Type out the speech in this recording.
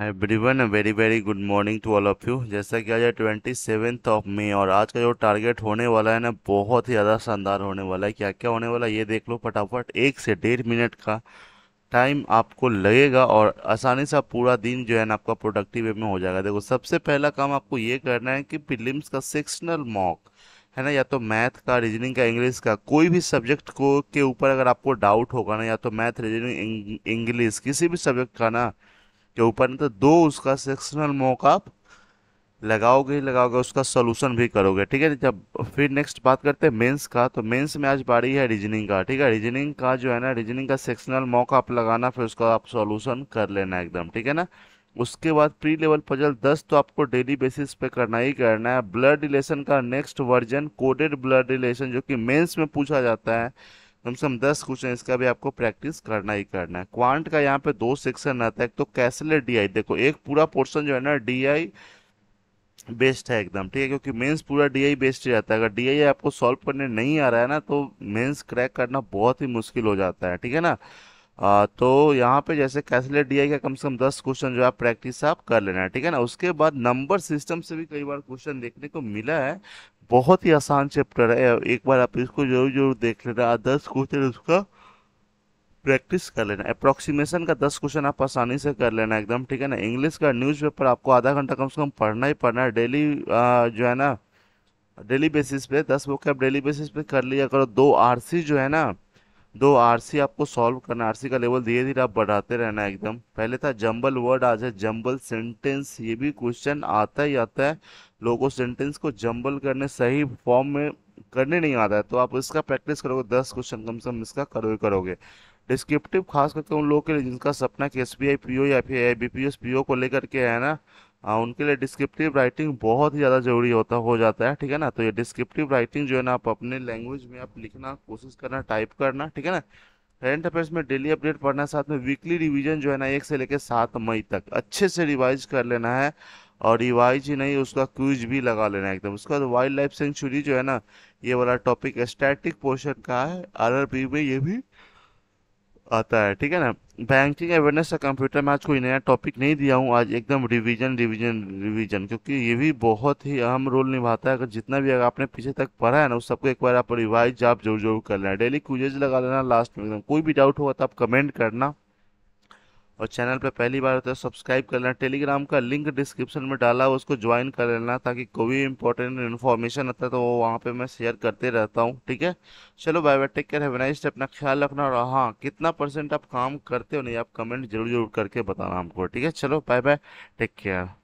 everyone very very good morning to all of you जैसा कि आज है ट्वेंटी सेवेंथ ऑफ मे और आज का जो टारगेट होने वाला है ना बहुत ही ज़्यादा शानदार होने वाला है क्या क्या होने वाला है ये देख लो फटाफट एक से डेढ़ मिनट का टाइम आपको लगेगा और आसानी से पूरा दिन जो है ना आपका प्रोडक्टिव वे में हो जाएगा देखो सबसे पहला काम आपको ये करना है कि फिलिम्स का सेक्शनल मॉक है ना या तो मैथ का रीजनिंग का इंग्लिश का कोई भी सब्जेक्ट को के ऊपर अगर आपको डाउट होगा ना या तो मैथ रीजनिंग इंग्लिश किसी भी सब्जेक्ट का ना के ऊपर नहीं तो दो उसका सेक्शनल आप लगाओगे ही लगाओगे उसका सोल्यूशन भी करोगे ठीक है जब फिर नेक्स्ट बात करते हैं मेंस का तो मेंस में आज बारी है रीजनिंग का ठीक है रीजनिंग का जो है ना रीजनिंग का सेक्शनल आप लगाना फिर उसका आप सोल्यूशन कर लेना एकदम ठीक है ना उसके बाद प्री लेवल पजल दस तो आपको डेली बेसिस पे करना ही करना है ब्लड रिलेशन का next version coded blood relation जो कि मेंस में पूछा जाता है कम से कम दस क्वेश्चन इसका भी आपको प्रैक्टिस करना ही करना है क्वांट का यहाँ पे दो सेक्शन आता है एक तो कैसले डीआई देखो एक पूरा पोर्शन जो है ना डीआई बेस्ट है एकदम ठीक है क्योंकि मेंस पूरा डीआई बेस्ट ही रहता है अगर डीआई आपको सॉल्व करने नहीं आ रहा है ना तो मेंस क्रैक करना बहुत ही मुश्किल हो जाता है ठीक है ना आ, तो यहाँ पे जैसे कैसलेट आई का कम से कम दस क्वेश्चन जो है प्रैक्टिस आप कर लेना है ठीक है ना उसके बाद नंबर सिस्टम से भी कई बार क्वेश्चन देखने को मिला है बहुत ही आसान चैप्टर है एक बार आप इसको जरूर जरूर देख लेना दस क्वेश्चन उसका प्रैक्टिस कर लेना अप्रोक्सीमेशन का दस क्वेश्चन आप आसानी से कर लेना एकदम ठीक है ना इंग्लिश का न्यूज़पेपर आपको आधा घंटा कम से कम पढ़ना ही पढ़ना है डेली जो है ना डेली बेसिस पे दस बुक आप डेली बेसिस पे कर लिया करो दो आर जो है ना दो आरसी आपको सॉल्व करना आरसी का लेवल धीरे धीरे आप बढ़ाते रहना एकदम पहले था जंबल वर्ड आज है जंबल सेंटेंस ये भी क्वेश्चन आता ही आता है लोगों सेंटेंस को जंबल करने सही फॉर्म में करने नहीं आता है तो आप इसका प्रैक्टिस करोगे दस क्वेश्चन कम से कम इसका करोगे करोगे डिस्क्रिप्टिव खास करके उन लोगों के लिए जिनका सपना कि S B I P O या फिर I B P S P O को लेकर के है ना आ, हाँ, उनके लिए डिस्क्रिप्टिव राइटिंग बहुत ही ज़्यादा जरूरी होता हो जाता है ठीक है ना तो ये डिस्क्रिप्टिव राइटिंग जो है ना आप अपने लैंग्वेज में आप लिखना कोशिश करना टाइप करना ठीक है ना करेंट अफेयर्स में डेली अपडेट पढ़ना साथ में वीकली रिवीजन जो है ना एक से लेकर सात मई तक अच्छे से रिवाइज कर लेना है और रिवाइज ही नहीं उसका क्यूज भी लगा लेना है एकदम उसका वाइल्ड लाइफ सेंचुरी जो है ना ये वाला टॉपिक स्टैटिक पोर्शन का है आर में ये भी आता है ठीक है ना बैंकिंग अवेयरनेस का कंप्यूटर में आज कोई नया टॉपिक नहीं दिया हूँ आज एकदम रिवीजन रिवीजन रिवीजन क्योंकि ये भी बहुत ही अहम रोल निभाता है अगर जितना भी अगर आपने पीछे तक पढ़ा है ना उस सबको एक बार आप रिवाइज आप जरूर जरूर कर लेना डेली क्यूजेज लगा लेना लास्ट में एकदम कोई भी डाउट होगा तो आप कमेंट करना और चैनल पर पहली बार होता तो है सब्सक्राइब कर लेना टेलीग्राम का लिंक डिस्क्रिप्शन में डाला हुआ उसको ज्वाइन कर लेना ताकि कोई भी इंपॉर्टेंट इन्फॉर्मेशन आता है तो वो वहाँ पे मैं शेयर करते रहता हूँ ठीक है चलो बाय बाय टेक केयर है नाइस अपना ख्याल रखना और हाँ कितना परसेंट आप काम करते हो नहीं आप कमेंट जरूर जरूर करके बताना हमको ठीक है चलो बाय बाय टेक केयर